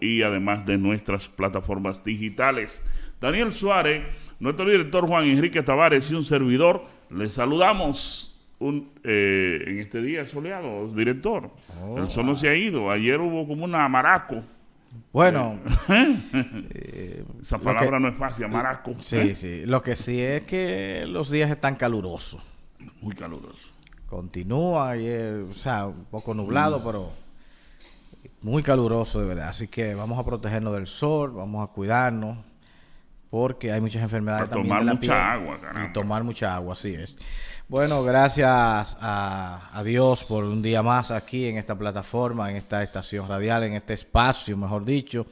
y además de nuestras plataformas digitales. Daniel Suárez, nuestro director Juan Enrique Tavares y un servidor, Le saludamos eh, en este día soleado, director. Oh, el sol no ah. se ha ido. Ayer hubo como una amaraco. Bueno, esa eh, palabra no es fácil, amaraco. Sí, ¿Eh? sí. Lo que sí es que los días están calurosos. Muy calurosos. Continúa ayer, o sea, un poco nublado, mm. pero muy caluroso, de verdad. Así que vamos a protegernos del sol, vamos a cuidarnos, porque hay muchas enfermedades también tomar de la mucha agua, caramba. Y tomar mucha agua, así es. Bueno, gracias a, a, Dios por un día más aquí en esta plataforma, en esta estación radial, en este espacio, mejor dicho,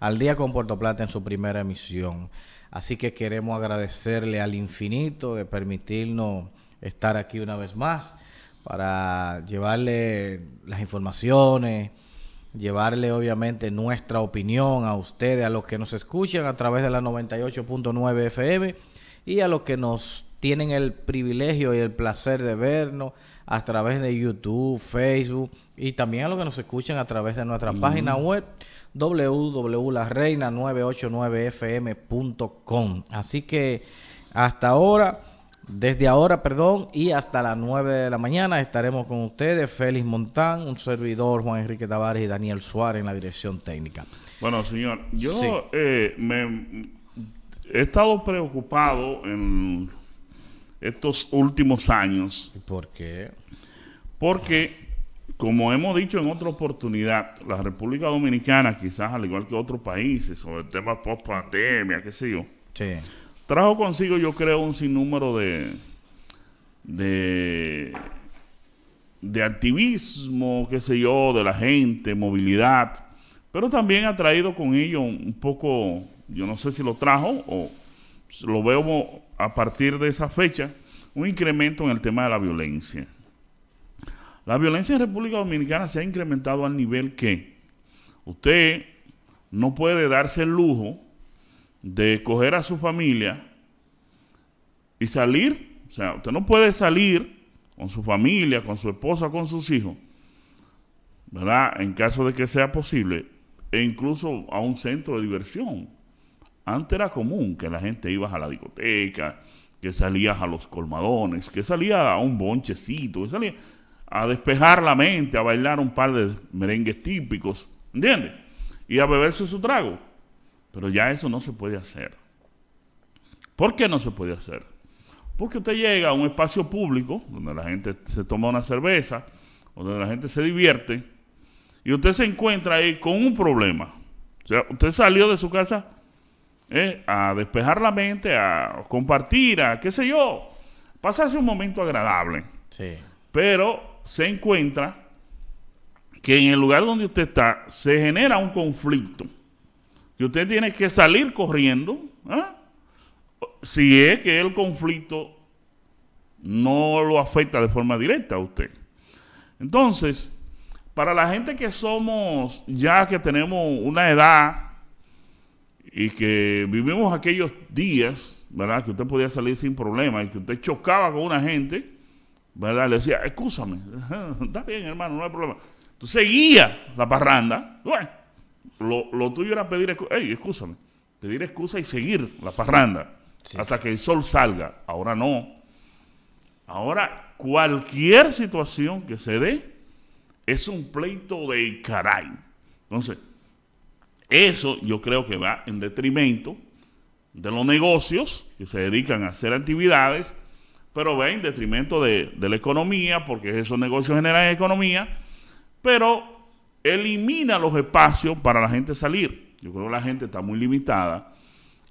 al día con Puerto Plata en su primera emisión. Así que queremos agradecerle al infinito de permitirnos estar aquí una vez más para llevarle las informaciones, llevarle obviamente nuestra opinión a ustedes, a los que nos escuchan a través de la 98.9 FM y a los que nos tienen el privilegio y el placer de vernos a través de YouTube, Facebook y también a los que nos escuchan a través de nuestra página web www.lareina989fm.com. Así que hasta ahora desde ahora, perdón, y hasta las 9 de la mañana estaremos con ustedes, Félix Montán, un servidor, Juan Enrique Tavares y Daniel Suárez en la dirección técnica. Bueno, señor, yo eh, me, he estado preocupado en estos últimos años. ¿Por qué? Porque, como hemos dicho en otra oportunidad, la República Dominicana, quizás al igual que otros países, sobre temas post pandemia, qué sé yo, sí trajo consigo, yo creo, un sinnúmero de, de, de activismo, qué sé yo, de la gente, movilidad, pero también ha traído con ello un poco, yo no sé si lo trajo o lo veo a partir de esa fecha, un incremento en el tema de la violencia. La violencia en República Dominicana se ha incrementado al nivel que usted no puede darse el lujo de coger a su familia y salir. O sea, usted no puede salir con su familia, con su esposa, con sus hijos, ¿verdad? En caso de que sea posible, e incluso a un centro de diversión. Antes era común que la gente iba a la discoteca, que salía a los colmadones, que salía a un bonchecito, que salía a despejar la mente, a bailar un par de merengues típicos, ¿entiendes? Y a beberse su trago. Pero ya eso no se puede hacer. ¿Por qué no se puede hacer? Porque usted llega a un espacio público donde la gente se toma una cerveza, donde la gente se divierte, y usted se encuentra ahí con un problema. O sea, usted salió de su casa eh, a despejar la mente, a compartir, a qué sé yo, pasarse un momento agradable. Pero se encuentra que en el lugar donde usted está se genera un conflicto que usted tiene que salir corriendo, ¿eh? si es que el conflicto no lo afecta de forma directa a usted. Entonces, para la gente que somos, ya que tenemos una edad y que vivimos aquellos días, ¿verdad? Que usted podía salir sin problema y que usted chocaba con una gente, ¿verdad? Le decía, escúchame, está bien hermano, no hay problema. Tú seguías la parranda, bueno, lo, tuyo era pedir, pedir excusa y seguir la parranda hasta que el sol salga. Ahora no. Ahora cualquier situación que se dé es un pleito de caray. Entonces, eso yo creo que va en detrimento de los negocios que se dedican a hacer actividades, pero va en detrimento de, de la economía, porque esos negocios generan economía, pero elimina los espacios para la gente salir. Yo creo que la gente está muy limitada,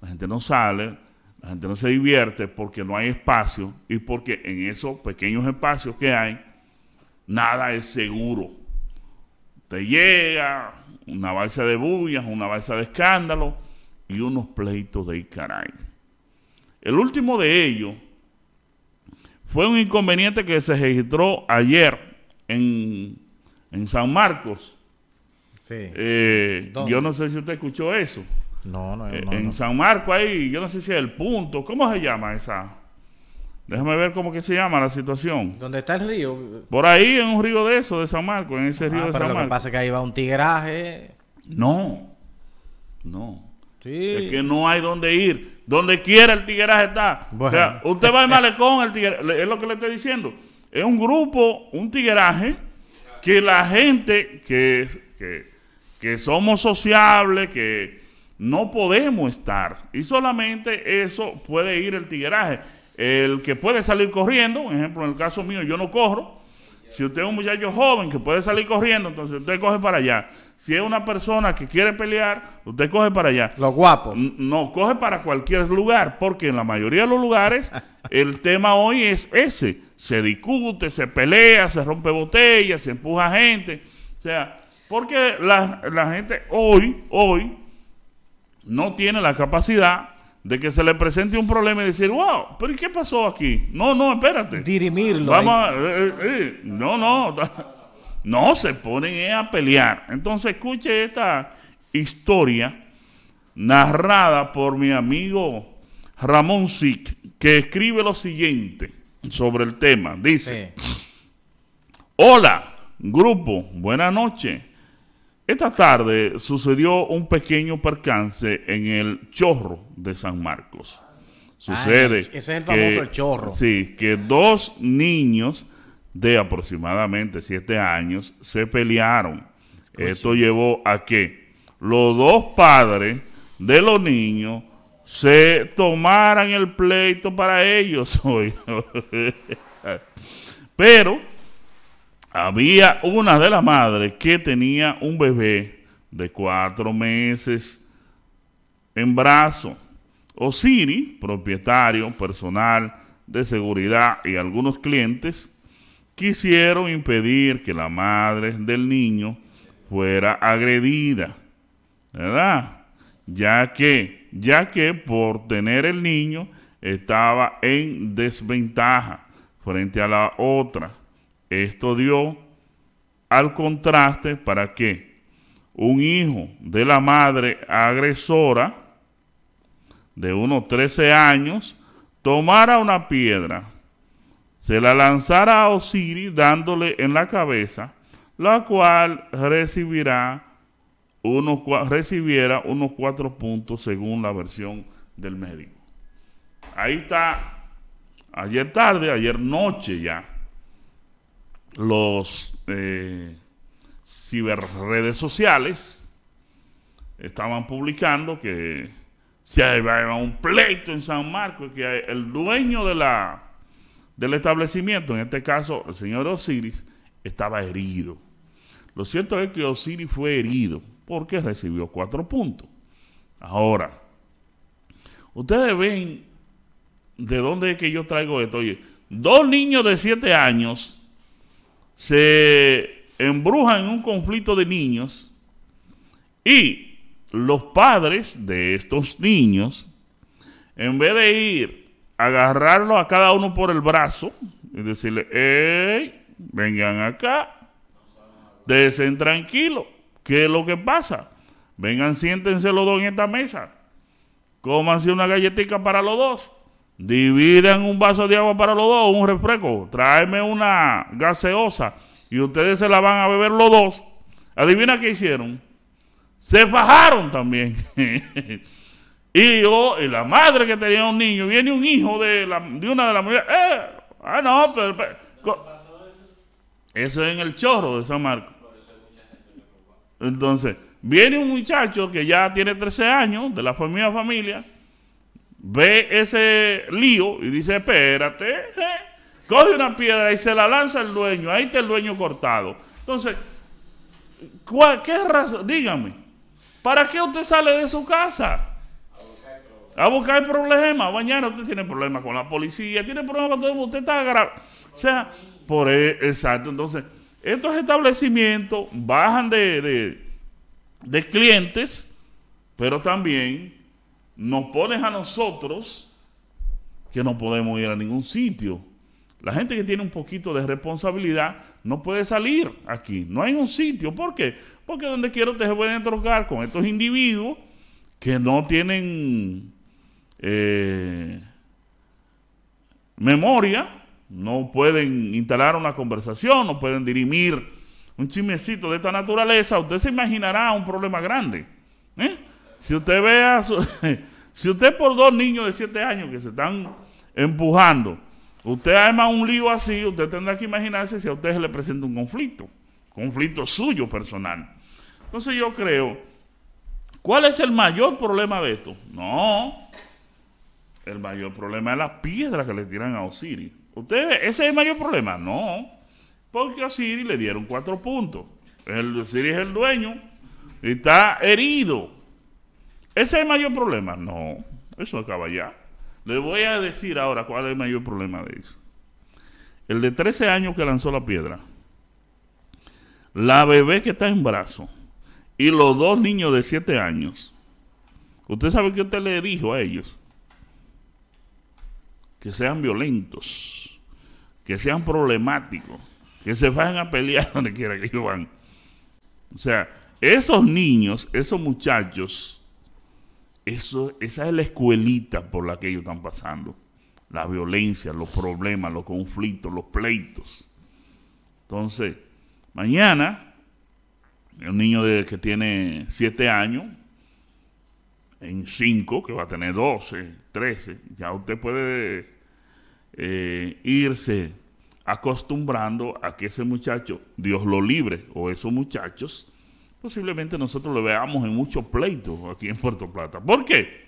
la gente no sale, la gente no se divierte porque no hay espacio y porque en esos pequeños espacios que hay, nada es seguro. Te llega una balsa de bullas, una balsa de escándalo y unos pleitos de caray. El último de ellos fue un inconveniente que se registró ayer en, en San Marcos, Sí. Eh, yo no sé si usted escuchó eso. No, no, eh, En San Marco ahí, yo no sé si es el punto. ¿Cómo se llama esa? Déjame ver cómo que se llama la situación. ¿Dónde está el río? Por ahí, en un río de eso, de San Marco, en ese ah, río de San Marco. Pero lo que pasa es que ahí va un tigraje. No, no. Es que no hay dónde ir. Donde quiera el tigueraje está. O sea, usted va al malecón, el es lo que le estoy diciendo. Es un grupo, un tigueraje, que la gente que que somos sociables, que no podemos estar. Y solamente eso puede ir el tigueraje. El que puede salir corriendo, por ejemplo, en el caso mío, yo no corro. Si usted es un muchacho joven que puede salir corriendo, entonces usted coge para allá. Si es una persona que quiere pelear, usted coge para allá. Los guapos. No, coge para cualquier lugar, porque en la mayoría de los lugares el tema hoy es ese. Se discute, se pelea, se rompe botellas, se empuja gente. O sea, porque la, gente hoy, hoy, no tiene la capacidad de que se le presente un problema y decir, wow, pero qué pasó aquí? No, no, espérate. Dirimirlo. Vamos eh, eh, eh, no, no. No, se ponen a pelear. Entonces escuche esta historia narrada por mi amigo Ramón Sic, que escribe lo siguiente sobre el tema. Dice, hola, grupo, buenas noches. Esta tarde sucedió un pequeño percance en el chorro de San Marcos. Ah, Sucede. ese es el famoso chorro. Sí, que dos niños de aproximadamente siete años se pelearon. Esto llevó a que los dos padres de los niños se tomaran el pleito para ellos hoy. Pero había una de las madres que tenía un bebé de cuatro meses en brazo. Osiri, propietario personal de seguridad y algunos clientes, quisieron impedir que la madre del niño fuera agredida, ¿verdad? Ya que, ya que por tener el niño estaba en desventaja frente a la otra. Esto dio al contraste para que un hijo de la madre agresora de unos 13 años tomara una piedra, se la lanzara a Osiris dándole en la cabeza, la cual recibirá unos, recibiera unos cuatro puntos según la versión del médico. Ahí está, ayer tarde, ayer noche ya, los eh, ciberredes sociales estaban publicando que se había un pleito en San Marcos, que el dueño de la, del establecimiento, en este caso el señor Osiris, estaba herido. Lo cierto es que Osiris fue herido porque recibió cuatro puntos. Ahora, ustedes ven de dónde es que yo traigo esto. Oye, dos niños de siete años se embruja en un conflicto de niños y los padres de estos niños, en vez de ir a agarrarlos a cada uno por el brazo y decirle, hey, vengan acá, desen tranquilo, ¿qué es lo que pasa? Vengan, siéntense los dos en esta mesa, cómanse una galletita para los dos Dividan un vaso de agua para los dos, un refresco. Tráeme una gaseosa y ustedes se la van a beber los dos. Adivina qué hicieron. Se fajaron también. y yo, y la madre que tenía un niño, viene un hijo de, la, de una de las mujeres. Eh, ah, no, eso es en el chorro de San Marcos. Entonces, viene un muchacho que ya tiene 13 años, de la familia familia ve ese lío y dice, espérate, eh, coge una piedra y se la lanza el dueño, ahí está el dueño cortado. Entonces, ¿qué razón? Dígame, ¿para qué usted sale de su casa? A buscar problemas. Mañana usted tiene problemas con la policía, tiene problemas con todo, usted está grave. O sea, por e, exacto. Entonces, estos establecimientos bajan de, de clientes, pero también nos pones a nosotros que no podemos ir a ningún sitio. La gente que tiene un poquito de responsabilidad no puede salir aquí. No hay un sitio. ¿Por qué? Porque donde quiero te pueden trocar con estos individuos que no tienen eh, memoria, no pueden instalar una conversación, no pueden dirimir un chismecito de esta naturaleza. Usted se imaginará un problema grande. ¿eh? Si usted vea si usted por dos niños de 7 años que se están empujando, usted arma un lío así, usted tendrá que imaginarse si a usted le presenta un conflicto, conflicto suyo personal. Entonces yo creo, ¿cuál es el mayor problema de esto? No, el mayor problema es las piedras que le tiran a Osiris. ¿Ustedes, ese es el mayor problema? No, porque a Osiris le dieron cuatro puntos. El, Osiris es el dueño, y está herido ¿Ese es el mayor problema? No, eso acaba ya. Le voy a decir ahora cuál es el mayor problema de eso. El de 13 años que lanzó la piedra. La bebé que está en brazo. Y los dos niños de 7 años. ¿Usted sabe qué usted le dijo a ellos? Que sean violentos. Que sean problemáticos. Que se vayan a pelear donde quiera que ellos van. O sea, esos niños, esos muchachos eso, esa es la escuelita por la que ellos están pasando. La violencia, los problemas, los conflictos, los pleitos. Entonces, mañana, el niño que tiene siete años, en 5, que va a tener 12, 13, ya usted puede eh, irse acostumbrando a que ese muchacho, Dios lo libre, o esos muchachos, posiblemente nosotros lo veamos en muchos pleitos aquí en Puerto Plata. ¿Por qué?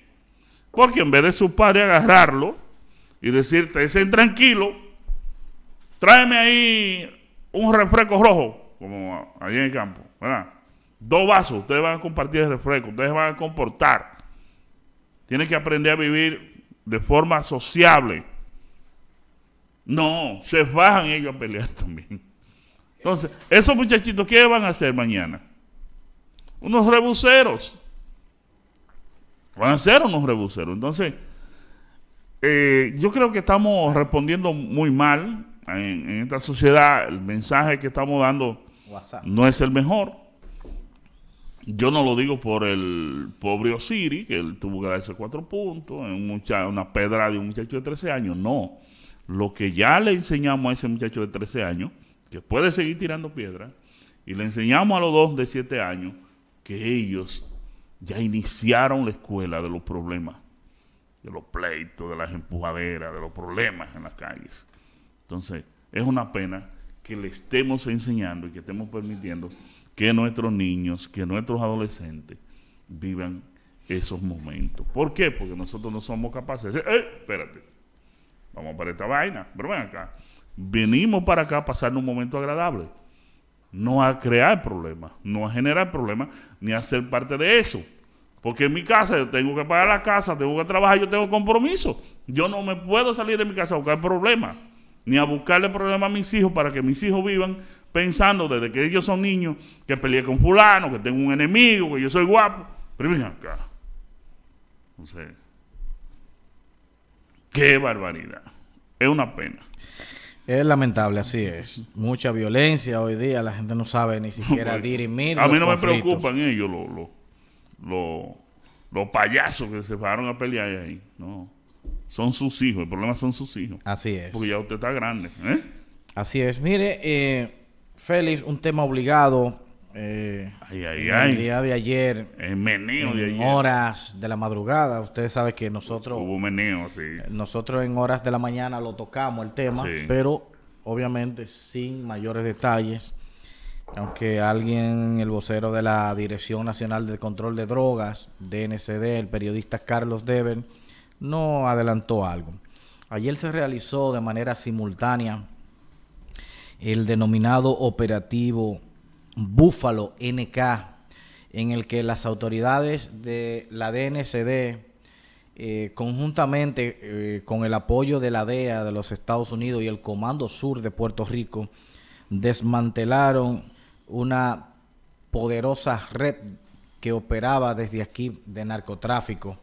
Porque en vez de su padre agarrarlo y decirte, dicen tranquilo, tráeme ahí un refresco rojo, como allí en el campo, ¿verdad? Dos vasos, ustedes van a compartir el refresco, ustedes van a comportar. Tienen que aprender a vivir de forma sociable. No, se bajan ellos a pelear también. Entonces, esos muchachitos, ¿qué van a hacer mañana? unos rebuceros Van a ser unos rebuceros Entonces, eh, yo creo que estamos respondiendo muy mal en, esta sociedad. El mensaje que estamos dando no es el mejor. Yo no lo digo por el pobre Osiri, que él tuvo que darse cuatro puntos, en una pedra de un muchacho de 13 años. No. Lo que ya le enseñamos a ese muchacho de 13 años, que puede seguir tirando piedras, y le enseñamos a los dos de 7 años, que ellos ya iniciaron la escuela de los problemas, de los pleitos, de las empujaderas, de los problemas en las calles. Entonces, es una pena que le estemos enseñando y que estemos permitiendo que nuestros niños, que nuestros adolescentes vivan esos momentos. ¿Por qué? Porque nosotros no somos capaces de decir, eh, espérate, vamos para esta vaina, pero ven acá. Venimos para acá a pasar un momento agradable no a crear problemas, no a generar problemas, ni a ser parte de eso. Porque en mi casa yo tengo que pagar la casa, tengo que trabajar, yo tengo compromiso. Yo no me puedo salir de mi casa a buscar problemas, ni a buscarle problemas a mis hijos para que mis hijos vivan pensando desde que ellos son niños que peleé con fulano, que tengo un enemigo, que yo soy guapo. Pero acá. No Qué barbaridad. Es una pena. Es lamentable, así es. Mucha violencia hoy día, la gente no sabe ni siquiera dirimir. A mí no me preocupan ellos, los payasos que se fueron a pelear ahí. No. Son sus hijos, el problema son sus hijos. Así es. Porque ya usted está grande. ¿eh? Así es. Mire, eh, Félix, un tema obligado eh, el día de ayer. en horas de la madrugada. Ustedes saben que nosotros. Nosotros en horas de la mañana lo tocamos el tema, pero obviamente sin mayores detalles. Aunque alguien, el vocero de la Dirección Nacional de Control de Drogas, DNCD, el periodista Carlos Deben, no adelantó algo. Ayer se realizó de manera simultánea el denominado operativo Búfalo NK, en el que las autoridades de la DNCD, eh, conjuntamente eh, con el apoyo de la DEA de los Estados Unidos y el Comando Sur de Puerto Rico, desmantelaron una poderosa red que operaba desde aquí de narcotráfico.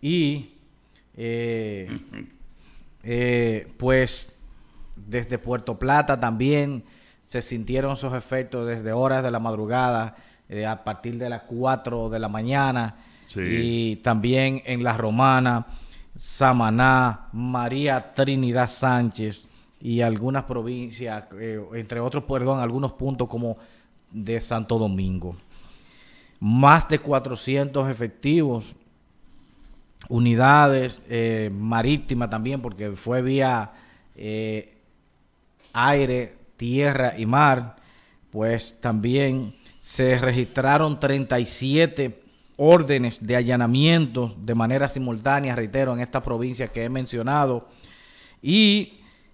Y eh, pues desde Puerto Plata también se sintieron esos efectos desde horas de la madrugada, eh, a partir de las 4 de la mañana, y también en La Romana, Samaná, María Trinidad Sánchez y algunas provincias, eh, entre otros, perdón, algunos puntos como de Santo Domingo. Más de 400 efectivos, unidades eh, marítimas también, porque fue vía aire tierra y mar, pues también se registraron 37 órdenes de allanamiento de manera simultánea, reitero, en esta provincia que he mencionado, y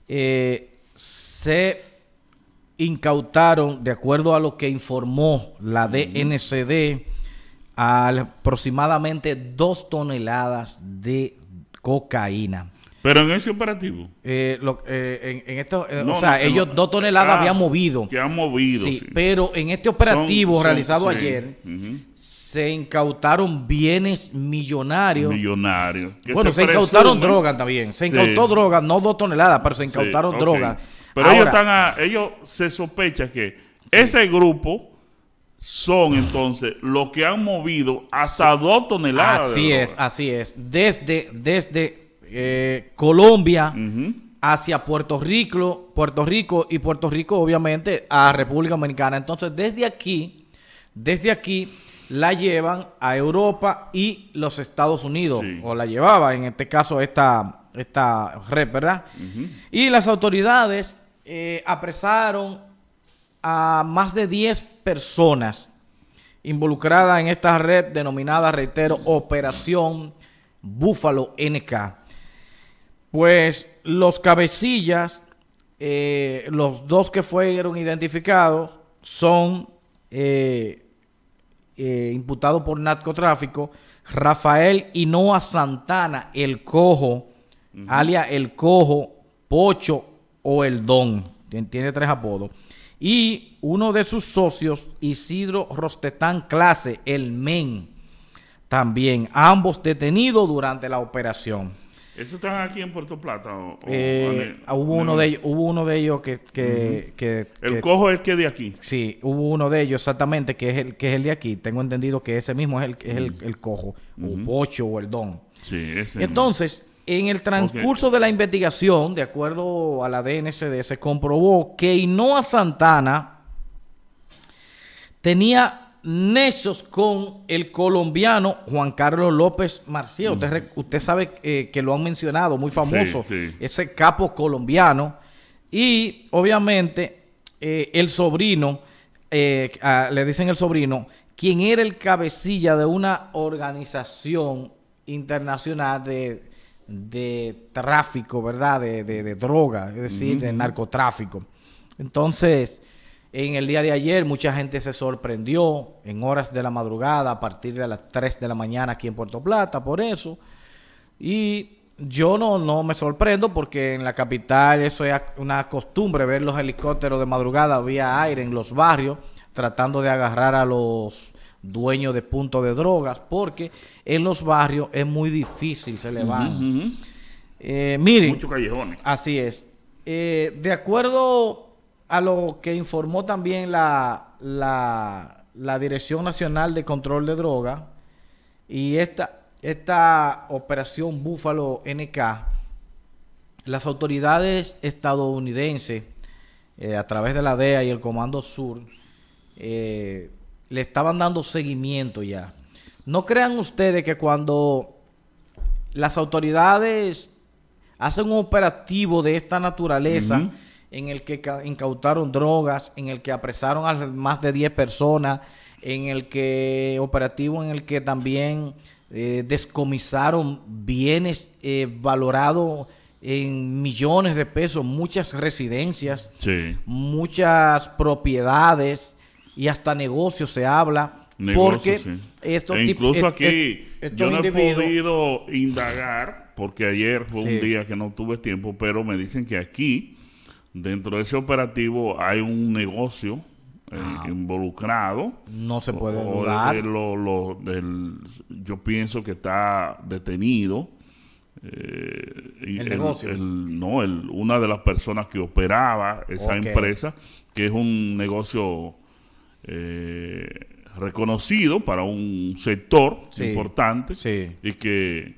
eh, se incautaron, de acuerdo a lo que informó la DNCD, aproximadamente dos toneladas de cocaína. Pero en ese operativo. Eh, eh, en, esto, eh, o sea, ellos dos toneladas ah, habían movido. Que han movido. Sí, Pero en este operativo realizado ayer, se incautaron bienes millonarios. Millonarios. Bueno, se, incautaron drogas también. Se incautó drogas, no dos toneladas, pero se incautaron drogas. Pero ellos, están a, ellos se sospecha que ese grupo son entonces los que han movido hasta dos toneladas. Así es, así es. Desde, desde eh, Colombia. hacia Puerto Rico, Puerto Rico y Puerto Rico obviamente a República Dominicana. Entonces, desde aquí, desde aquí la llevan a Europa y los Estados Unidos o la llevaba en este caso esta esta red, ¿verdad? Y las autoridades eh, apresaron a más de 10 personas involucradas en esta red denominada, reitero, Operación Búfalo NK pues los cabecillas, eh, los dos que fueron identificados, son eh, eh imputados por narcotráfico, Rafael noa Santana, el cojo, alias el cojo, Pocho o el Don, tiene tres apodos, y uno de sus socios, Isidro Rostetán Clase, el MEN, también, ambos detenidos durante la operación. ¿Eso están aquí en Puerto Plata? O, eh, hubo, uno de ellos, uno de ellos que... que, el cojo es que de aquí. Sí, hubo uno de ellos exactamente que es el, que es el de aquí. Tengo entendido que ese mismo es el, es el, cojo, o pocho, o el don. Sí, ese Entonces, en el transcurso de la investigación, de acuerdo a la DNCD, se comprobó que Inoa Santana tenía necios con el colombiano Juan Carlos López Marcía. Usted, sabe eh, que lo han mencionado, muy famoso, ese capo colombiano. Y obviamente eh, el sobrino, eh, le dicen el sobrino, quien era el cabecilla de una organización internacional de, tráfico, ¿verdad? De, droga, es decir, de narcotráfico. Entonces, en el día de ayer mucha gente se sorprendió en horas de la madrugada a partir de las 3 de la mañana aquí en Puerto Plata por eso. Y yo no, no me sorprendo porque en la capital eso es una costumbre ver los helicópteros de madrugada vía aire en los barrios tratando de agarrar a los dueños de puntos de drogas porque en los barrios es muy difícil se le van. Eh, miren, Muchos callejones. Así es. Eh, de acuerdo a lo que informó también la, la, la Dirección Nacional de Control de Drogas y esta, esta operación Búfalo NK, las autoridades estadounidenses, eh, a través de la DEA y el Comando Sur, eh, le estaban dando seguimiento ya. No crean ustedes que cuando las autoridades hacen un operativo de esta naturaleza, en el que incautaron drogas, en el que apresaron a más de 10 personas, en el que operativo en el que también eh, descomisaron bienes eh, valorados en millones de pesos, muchas residencias, sí. muchas propiedades y hasta negocios se habla. porque e incluso e-, aquí e-, yo he podido indagar porque ayer fue un día que no tuve tiempo, pero me dicen que aquí Dentro de ese operativo hay un negocio eh, ah. involucrado. No se puede yo pienso que está detenido. Eh, ¿El, negocio? no, una de las personas que operaba esa empresa, que es un negocio eh, reconocido para un sector importante y que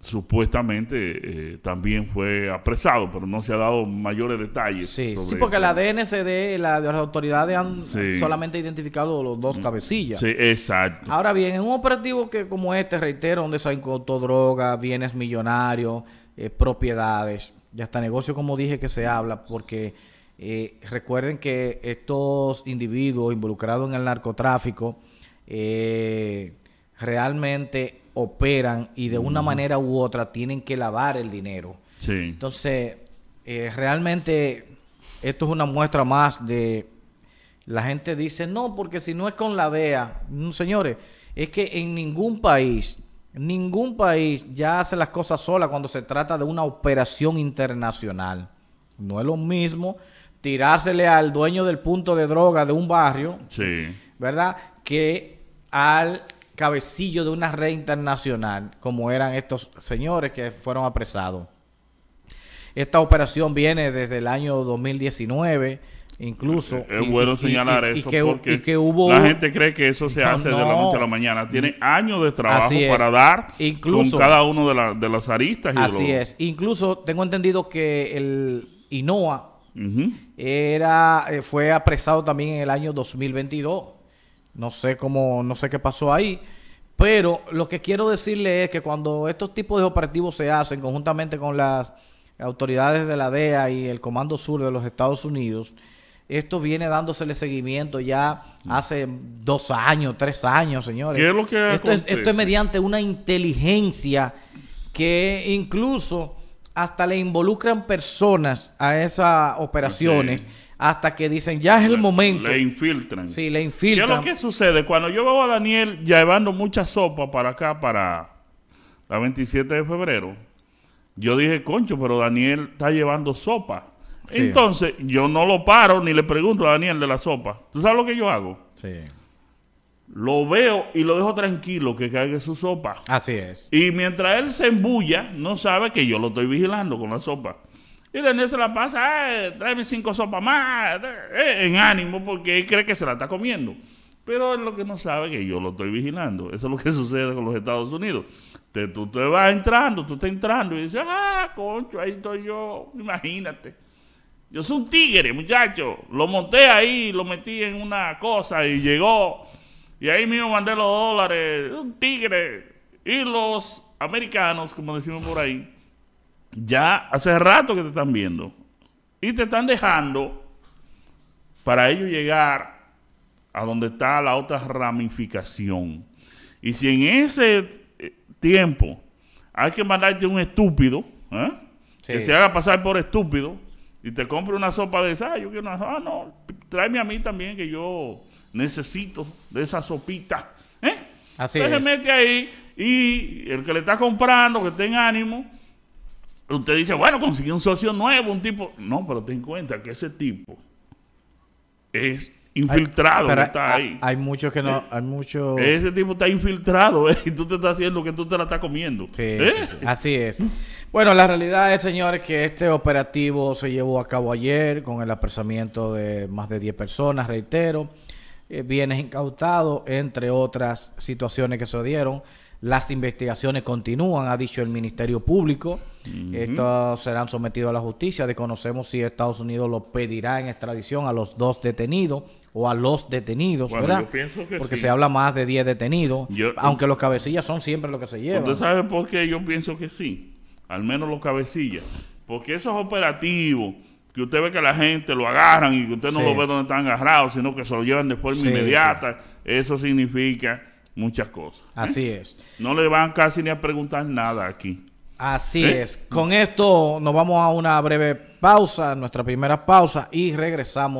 supuestamente eh, también fue apresado, pero no se ha dado mayores detalles. Sí, sí porque la DNCD, las autoridades han solamente identificado los dos mm. cabecillas. Sí, exacto. Ahora bien, en un operativo que como este, reitero, donde se encontró droga, bienes millonarios, eh, propiedades, y hasta negocios, como dije, que se habla, porque eh, recuerden que estos individuos involucrados en el narcotráfico realmente operan y de una manera u otra tienen que lavar el dinero. Sí. Entonces, eh, realmente esto es una muestra más de... La gente dice, no, porque si no es con la DEA, mm, señores, es que en ningún país, ningún país ya hace las cosas sola cuando se trata de una operación internacional. No es lo mismo tirársele al dueño del punto de droga de un barrio, ¿verdad? Que al cabecillo de una red internacional, como eran estos señores que fueron apresados. Esta operación viene desde el año 2019, incluso. Es bueno señalar eso porque la gente cree que eso se hace de la noche a la mañana. Tiene mm. años de trabajo para dar con cada uno de, los de las aristas. así es. Incluso tengo entendido que el INOA era, eh, fue apresado también en el año 2022 no sé cómo, no sé qué pasó ahí. Pero lo que quiero decirle es que cuando estos tipos de operativos se hacen conjuntamente con las autoridades de la DEA y el Comando Sur de los Estados Unidos, esto viene dándosele seguimiento ya hace dos años, tres años, señores. que esto es, esto es mediante una inteligencia que incluso hasta le involucran personas a esas operaciones hasta que dicen ya es el momento. Le infiltran. Sí, le infiltran. ¿Qué lo que sucede? Cuando yo veo a Daniel llevando mucha sopa para acá, para la 27 de febrero, yo dije, concho, pero Daniel está llevando sopa. Entonces, yo no lo paro ni le pregunto a Daniel de la sopa. ¿Tú sabes lo que yo hago? Sí. Lo veo y lo dejo tranquilo que caiga su sopa. Así es. Y mientras él se embulla, no sabe que yo lo estoy vigilando con la sopa. Y Daniel se la pasa, tráeme cinco sopas más, eh, eh, en ánimo, porque él cree que se la está comiendo. Pero es lo que no sabe que yo lo estoy vigilando. Eso es lo que sucede con los Estados Unidos. tú te vas entrando, tú estás entrando y dices, ah, concho, ahí estoy yo, imagínate. Yo soy un tigre, muchacho. Lo monté ahí, lo metí en una cosa y llegó. Y ahí mismo mandé los dólares. Un tigre. Y los americanos, como decimos por ahí, ya hace rato que te están viendo y te están dejando para ellos llegar a donde está la otra ramificación. Y si en ese eh, tiempo hay que mandarte un estúpido, ¿eh? que se haga pasar por estúpido, y te compre una sopa de esa, yo quiero una sopa, ah, no, tráeme a mí también que yo necesito de esa sopita. ¿eh? Así Entonces se mete ahí y el que le está comprando, que esté en ánimo, usted dice, bueno, conseguí un socio nuevo, un tipo. No, pero ten en cuenta que ese tipo es infiltrado hay, está ahí. Hay muchos que no, eh, hay muchos. Ese tipo está infiltrado, eh, y tú te estás haciendo que tú te la estás comiendo. Eh. Sí, así es. Bueno, la realidad es, señores, que este operativo se llevó a cabo ayer con el apresamiento de más de 10 personas, reitero, bienes incautados, entre otras situaciones que se dieron. Las investigaciones continúan, ha dicho el Ministerio Público. Estos serán sometidos a la justicia. Desconocemos si Estados Unidos lo pedirá en extradición a los dos detenidos o a los detenidos, ¿verdad? Porque se habla más de 10 detenidos, eh, aunque los cabecillas son siempre los que se llevan. ¿Usted sabe por qué yo pienso que sí? Al menos los cabecillas. Porque esos operativos que usted ve que la gente lo agarran y que usted no lo ve donde están agarrados, sino que se lo llevan de forma inmediata, eso significa muchas cosas. Así es. No le van casi ni a preguntar nada aquí. Así ¿Eh? es. Con esto nos vamos a una breve pausa, nuestra primera pausa, y regresamos.